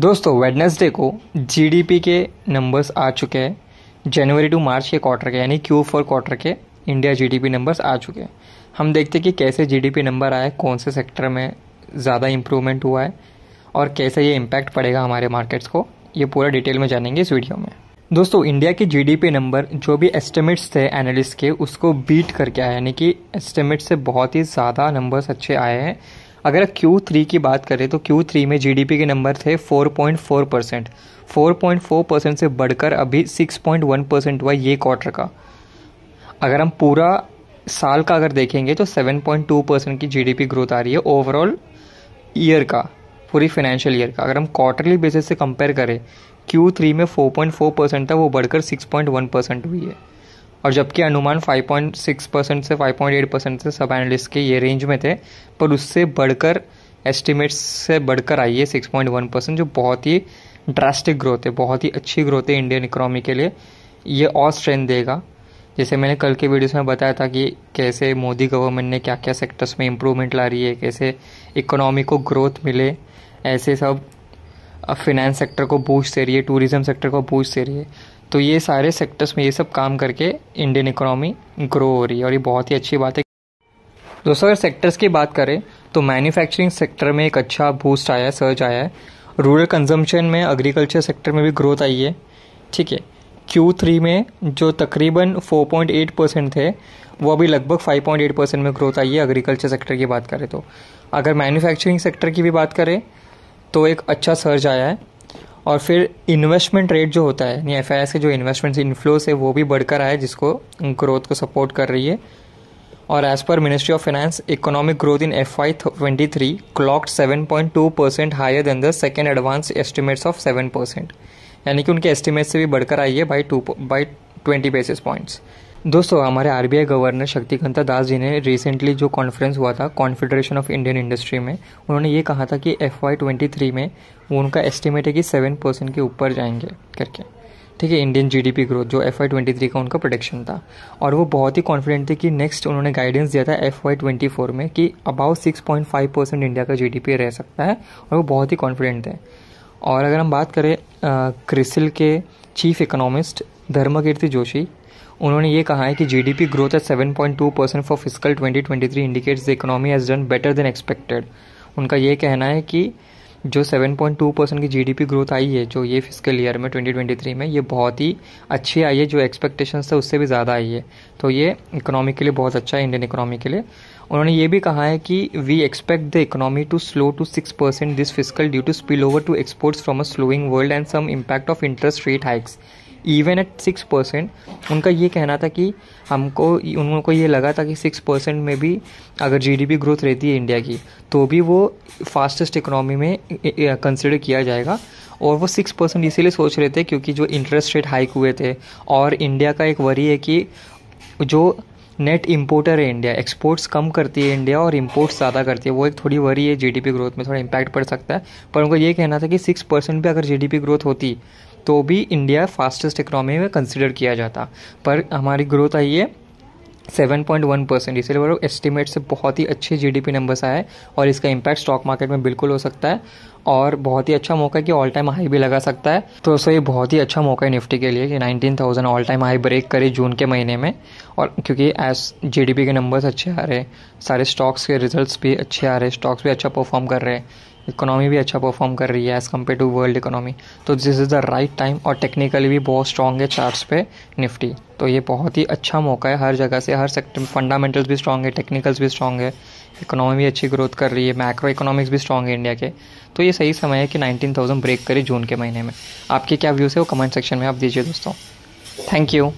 दोस्तों वेडनेसडे को जीडीपी के नंबर्स आ चुके हैं जनवरी टू मार्च के क्वार्टर के यानी क्यू फोर क्वार्टर के इंडिया जीडीपी नंबर्स आ चुके हैं हम देखते हैं कि कैसे जीडीपी नंबर आए कौन से सेक्टर में ज़्यादा इम्प्रूवमेंट हुआ है और कैसे ये इम्पैक्ट पड़ेगा हमारे मार्केट्स को ये पूरा डिटेल में जानेंगे इस वीडियो में दोस्तों इंडिया के जीडीपी नंबर जो भी एस्टिमेट्स थे एनालिस्ट के उसको बीट करके आए यानी कि एस्टिमेट से बहुत ही ज़्यादा नंबर्स अच्छे आए हैं अगर क्यू थ्री की बात करें तो क्यू थ्री में पी के नंबर थे 4.4 परसेंट फोर परसेंट से बढ़कर अभी 6.1 परसेंट हुआ ये क्वार्टर का अगर हम पूरा साल का अगर देखेंगे तो 7.2 परसेंट की पी ग्रोथ आ रही है ओवरऑल ईयर का पूरी फाइनेंशियल ईयर का अगर हम क्वार्टरली बेसिस से कंपेयर करें क्यू थ्री में 4.4 परसेंट था वो बढ़कर 6.1 परसेंट हुई है और जबकि अनुमान 5.6 परसेंट से 5.8 परसेंट से सब एनालिस्ट के ये रेंज में थे पर उससे बढ़कर एस्टिमेट्स से बढ़कर आई है 6.1 परसेंट जो बहुत ही ड्रास्टिक ग्रोथ है बहुत ही अच्छी ग्रोथ है इंडियन इकोनॉमी के लिए ये और स्ट्रेंथ देगा जैसे मैंने कल के वीडियोस में बताया था कि कैसे मोदी गवर्नमेंट ने क्या क्या सेक्टर्स में इम्प्रूवमेंट ला रही है कैसे इकोनॉमी को ग्रोथ मिले ऐसे सब फिनेंस सेक्टर को बूस्ट दे रही है टूरिज्म सेक्टर को बूस्ट दे रही है तो ये सारे सेक्टर्स में ये सब काम करके इंडियन इकोनॉमी ग्रो हो रही है और ये बहुत ही अच्छी बात है दोस्तों अगर सेक्टर्स की बात करें तो मैन्युफैक्चरिंग सेक्टर में एक अच्छा बूस्ट आया है सर्च आया है रूरल कंजम्पशन में एग्रीकल्चर सेक्टर में भी ग्रोथ आई है ठीक है क्यू थ्री में जो तकरीबन 4.8 परसेंट थे वो अभी लगभग 5.8 परसेंट में ग्रोथ आई है एग्रीकल्चर सेक्टर की बात करें तो अगर मैन्युफैक्चरिंग सेक्टर की भी बात करें तो एक अच्छा सर्ज आया है और फिर इन्वेस्टमेंट रेट जो होता है यानी एफ के जो इन्वेस्टमेंट इनफ्लोस है वो भी बढ़कर आया है जिसको ग्रोथ को सपोर्ट कर रही है और as per ministry of finance economic growth in F I twenty three clocked seven point two percent higher than the second advance estimates of seven percent यानी कि उनके एस्टिमेट से भी बढ़कर आई है by two by twenty basis points दोस्तों हमारे आर गवर्नर शक्तिकांत दास जी ने रिसेंटली जो कॉन्फ्रेंस हुआ था कॉन्फेडरेशन ऑफ इंडियन इंडस्ट्री में उन्होंने ये कहा था कि एफ वाई ट्वेंटी थ्री में उनका एस्टिमेट है कि सेवन परसेंट के ऊपर जाएंगे करके ठीक है इंडियन जीडीपी ग्रोथ जो एफ वाई ट्वेंटी थ्री का उनका प्रोडक्शन था और वो बहुत ही कॉन्फिडेंट थे कि नेक्स्ट उन्होंने गाइडेंस दिया था एफ वाई ट्वेंटी फोर में कि about six point five percent India का जी रह सकता है और वो बहुत ही कॉन्फिडेंट थे और अगर हम बात करें क्रिसिल के चीफ इकोनॉमिस्ट धर्मकीर्ति जोशी उन्होंने ये कहा है कि GDP growth at 7.2 percent for fiscal three indicates the economy has done better than expected उनका ये कहना है कि जो 7.2 परसेंट की जीडीपी ग्रोथ आई है जो ये फिजिकल ईयर में 2023 में ये बहुत ही अच्छी आई है जो एक्सपेक्टेशन थे उससे भी ज़्यादा आई है तो ये इकोनॉमी के लिए बहुत अच्छा है इंडियन इकोनॉमी के लिए उन्होंने ये भी कहा है कि we expect the economy to slow to six percent this fiscal due to spill over to exports from a slowing world and some impact of interest rate hikes even at six percent उनका ये कहना था कि हमको उनको ये लगा था कि सिक्स परसेंट में भी अगर जीडीपी ग्रोथ रहती है इंडिया की तो भी वो फास्टेस्ट इकोनॉमी में कंसिडर किया जाएगा और वो सिक्स परसेंट इसीलिए सोच रहे थे क्योंकि जो इंटरेस्ट रेट हाइक हुए थे और इंडिया का एक वरी है कि जो नेट इम्पोर्टर है इंडिया एक्सपोर्ट्स कम करती है इंडिया और इम्पोर्ट्स ज़्यादा करती है वो एक थोड़ी वरी है जीडीपी ग्रोथ में थोड़ा इम्पैक्ट पड़ सकता है पर उनको ये कहना था कि सिक्स परसेंट भी अगर जीडीपी ग्रोथ होती तो भी इंडिया फास्टेस्ट इकोनॉमी में कंसिडर किया जाता पर हमारी ग्रोथ आई है सेवन पॉइंट वन परसेंट इसलिए बोलो एस्टिमेट से बहुत ही अच्छे जी डी पी नंबर्स आए और इसका इम्पैक्ट स्टॉक मार्केट में बिल्कुल हो सकता है और बहुत ही अच्छा मौका है कि ऑल टाइम हाई भी लगा सकता है तो सो ये बहुत ही अच्छा मौका है निफ्टी के लिए कि 19,000 ऑल टाइम हाई ब्रेक करे जून के महीने में और क्योंकि एस पी के नंबर्स अच्छे आ रहे हैं सारे स्टॉक्स के रिजल्ट भी अच्छे आ रहे हैं स्टॉक्स भी अच्छा परफॉर्म कर रहे हैं इकोनॉमी भी अच्छा परफॉर्म कर रही है as compare to world economy तो this is the right time और टेक्निकली भी बहुत स्ट्रॉन्ग है चार्ट्स पे निफ्टी तो ये बहुत ही अच्छा मौका है हर जगह से हर सेक्टर में फंडामेंटल्स भी स्ट्रॉन्ग है टेक्निकल्स भी स्ट्रॉन्ग है इकोनॉमी भी अच्छी ग्रोथ कर रही है मैक्रो इकोनॉमिक्स भी स्ट्रॉन्ग है इंडिया के तो ये सही समय है कि थाउजेंड ब्रेक करे जून के महीने में आपके क्या व्यूज़ है वो कमेंट सेक्शन में आप दीजिए दोस्तों थैंक यू